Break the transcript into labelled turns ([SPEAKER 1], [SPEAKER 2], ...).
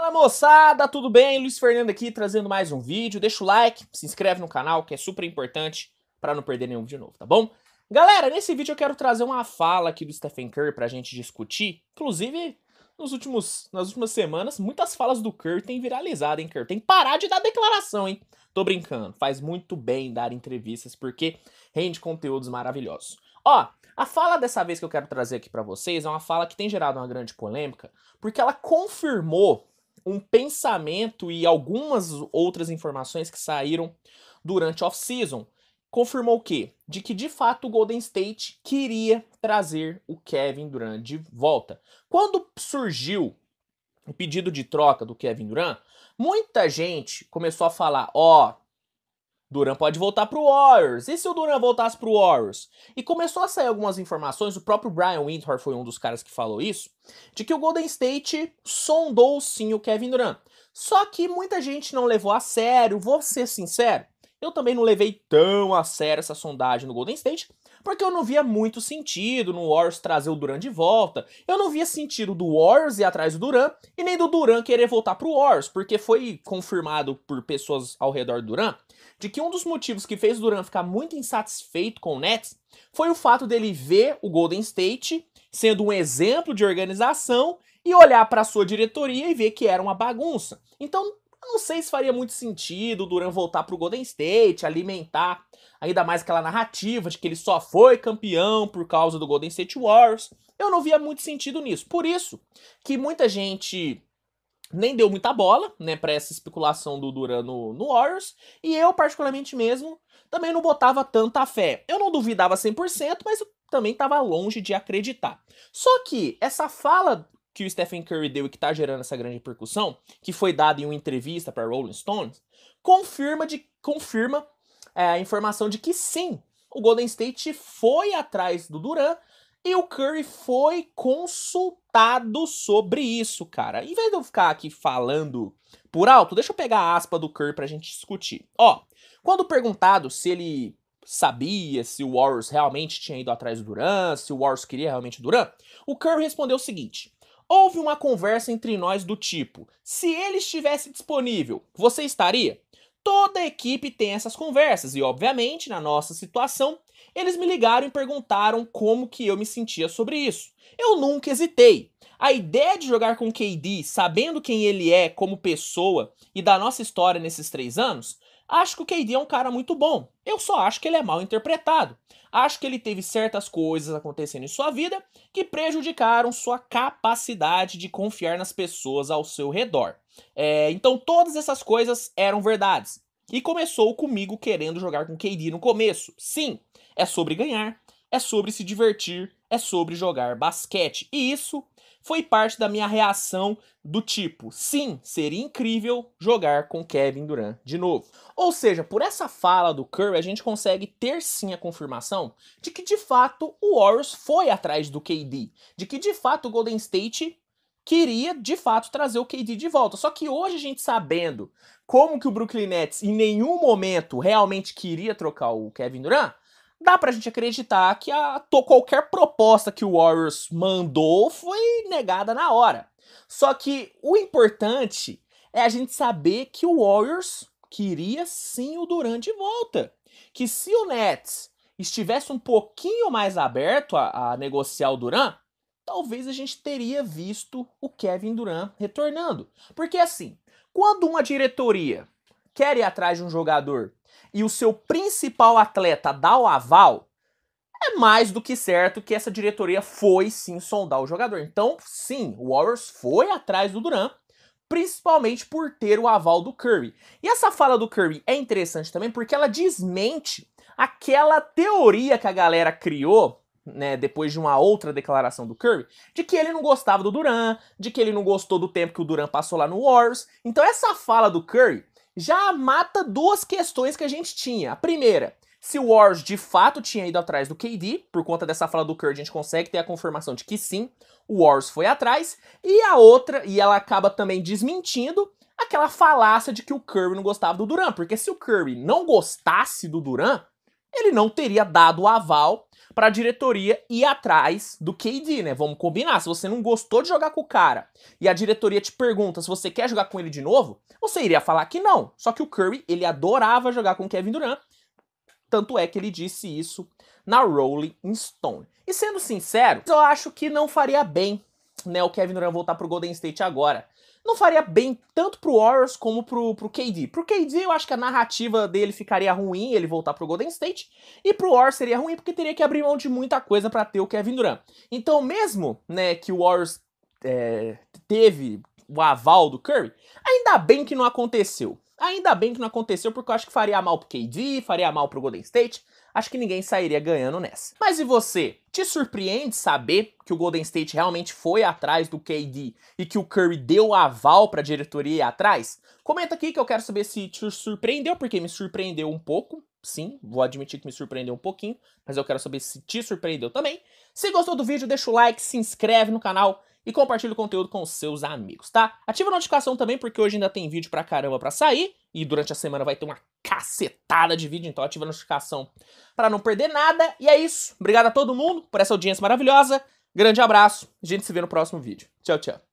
[SPEAKER 1] Fala moçada, tudo bem? Luiz Fernando aqui trazendo mais um vídeo. Deixa o like, se inscreve no canal que é super importante para não perder nenhum de novo, tá bom? Galera, nesse vídeo eu quero trazer uma fala aqui do Stephen Curry pra gente discutir. Inclusive, nos últimos, nas últimas semanas, muitas falas do Curry têm viralizado, hein, Curry? Tem que parar de dar declaração, hein? Tô brincando, faz muito bem dar entrevistas porque rende conteúdos maravilhosos. Ó, a fala dessa vez que eu quero trazer aqui para vocês é uma fala que tem gerado uma grande polêmica, porque ela confirmou um pensamento e algumas outras informações que saíram durante off-season. Confirmou o quê? De que de fato o Golden State queria trazer o Kevin Durant de volta. Quando surgiu o pedido de troca do Kevin Durant, muita gente começou a falar: ó, oh, Duran pode voltar pro Warriors. E se o Duran voltasse pro Warriors? E começou a sair algumas informações, o próprio Brian Windhorst foi um dos caras que falou isso, de que o Golden State sondou sim o Kevin Durant. Só que muita gente não levou a sério, vou ser sincero, eu também não levei tão a sério essa sondagem no Golden State, porque eu não via muito sentido no Warriors trazer o Duran de volta. Eu não via sentido do Warriors ir atrás do Duran e nem do Duran querer voltar pro Warriors, porque foi confirmado por pessoas ao redor do Duran de que um dos motivos que fez o Duran ficar muito insatisfeito com o Nets foi o fato dele ver o Golden State sendo um exemplo de organização e olhar para sua diretoria e ver que era uma bagunça. Então, não sei se faria muito sentido o Duran voltar pro Golden State, alimentar ainda mais aquela narrativa de que ele só foi campeão por causa do Golden State Warriors. Eu não via muito sentido nisso. Por isso que muita gente nem deu muita bola, né, para essa especulação do Duran no, no Warriors, e eu particularmente mesmo também não botava tanta fé. Eu não duvidava 100%, mas também estava longe de acreditar. Só que essa fala que o Stephen Curry deu e que está gerando essa grande repercussão, que foi dado em uma entrevista para Rolling Stones, confirma, de, confirma é, a informação de que sim, o Golden State foi atrás do Duran e o Curry foi consultado sobre isso, cara. Em vez de eu ficar aqui falando por alto, deixa eu pegar a aspa do Curry pra gente discutir. Ó, quando perguntado se ele sabia se o Warriors realmente tinha ido atrás do Duran, se o Warriors queria realmente o Duran, o Curry respondeu o seguinte: houve uma conversa entre nós do tipo: se ele estivesse disponível, você estaria? Toda equipe tem essas conversas e, obviamente, na nossa situação, eles me ligaram e perguntaram como que eu me sentia sobre isso. Eu nunca hesitei. A ideia de jogar com KD, sabendo quem ele é como pessoa e da nossa história nesses três anos, Acho que o KD é um cara muito bom. Eu só acho que ele é mal interpretado. Acho que ele teve certas coisas acontecendo em sua vida que prejudicaram sua capacidade de confiar nas pessoas ao seu redor. É, então todas essas coisas eram verdades. E começou comigo querendo jogar com KD no começo. Sim, é sobre ganhar, é sobre se divertir, é sobre jogar basquete. E isso foi parte da minha reação do tipo: sim, seria incrível jogar com Kevin Durant de novo. Ou seja, por essa fala do Curry, a gente consegue ter sim a confirmação de que de fato o Warriors foi atrás do KD, de que de fato o Golden State queria de fato trazer o KD de volta. Só que hoje a gente sabendo como que o Brooklyn Nets em nenhum momento realmente queria trocar o Kevin Durant, dá pra gente acreditar que a, qualquer proposta que o Warriors mandou foi negada na hora. Só que o importante é a gente saber que o Warriors queria sim o Durant de volta. Que se o Nets estivesse um pouquinho mais aberto a, a negociar o Durant, talvez a gente teria visto o Kevin Durant retornando. Porque assim, quando uma diretoria quer ir atrás de um jogador e o seu principal atleta dá o aval, é mais do que certo que essa diretoria foi sim sondar o jogador. Então, sim, o Warriors foi atrás do Duran, principalmente por ter o aval do Curry. E essa fala do Curry é interessante também porque ela desmente aquela teoria que a galera criou né, depois de uma outra declaração do Curry, de que ele não gostava do Duran, de que ele não gostou do tempo que o Duran passou lá no Warriors. Então essa fala do Curry já mata duas questões que a gente tinha. A primeira, se o Warriors de fato tinha ido atrás do KD, por conta dessa fala do Curry, a gente consegue ter a confirmação de que sim, o Warriors foi atrás. E a outra, e ela acaba também desmentindo, aquela falácia de que o Curry não gostava do Duran, porque se o Curry não gostasse do Duran, ele não teria dado o aval para a diretoria ir atrás do KD, né? Vamos combinar. Se você não gostou de jogar com o cara e a diretoria te pergunta se você quer jogar com ele de novo, você iria falar que não. Só que o Curry, ele adorava jogar com Kevin Durant. Tanto é que ele disse isso na Rolling Stone. E sendo sincero, eu acho que não faria bem né, o Kevin Durant voltar pro Golden State agora não faria bem tanto pro Warriors como pro, pro KD. Pro KD, eu acho que a narrativa dele ficaria ruim, ele voltar pro Golden State, e pro Warriors seria ruim porque teria que abrir mão de muita coisa para ter o Kevin Durant. Então, mesmo, né, que o Warriors é, teve o aval do Curry, ainda bem que não aconteceu. Ainda bem que não aconteceu, porque eu acho que faria mal pro KD, faria mal pro Golden State, acho que ninguém sairia ganhando nessa. Mas e você? Te surpreende saber que o Golden State realmente foi atrás do KD e que o Curry deu aval para a diretoria ir atrás? Comenta aqui que eu quero saber se te surpreendeu, porque me surpreendeu um pouco. Sim, vou admitir que me surpreendeu um pouquinho, mas eu quero saber se te surpreendeu também. Se gostou do vídeo, deixa o like, se inscreve no canal e compartilha o conteúdo com seus amigos, tá? Ativa a notificação também, porque hoje ainda tem vídeo pra caramba pra sair e durante a semana vai ter uma cacetada de vídeo, então ativa a notificação para não perder nada. E é isso. Obrigado a todo mundo por essa audiência maravilhosa. Grande abraço. A gente se vê no próximo vídeo. Tchau, tchau.